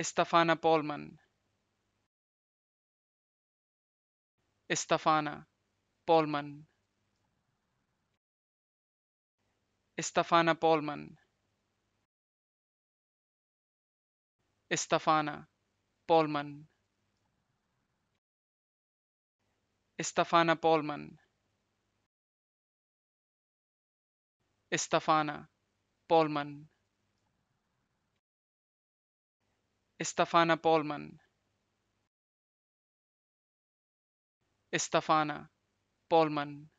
Estefana Polman. Estefana Polman. Estefana Polman. Estefana Polman. Estefana Polman. Estefana Polman. Estefana Polman. Estefana Polman.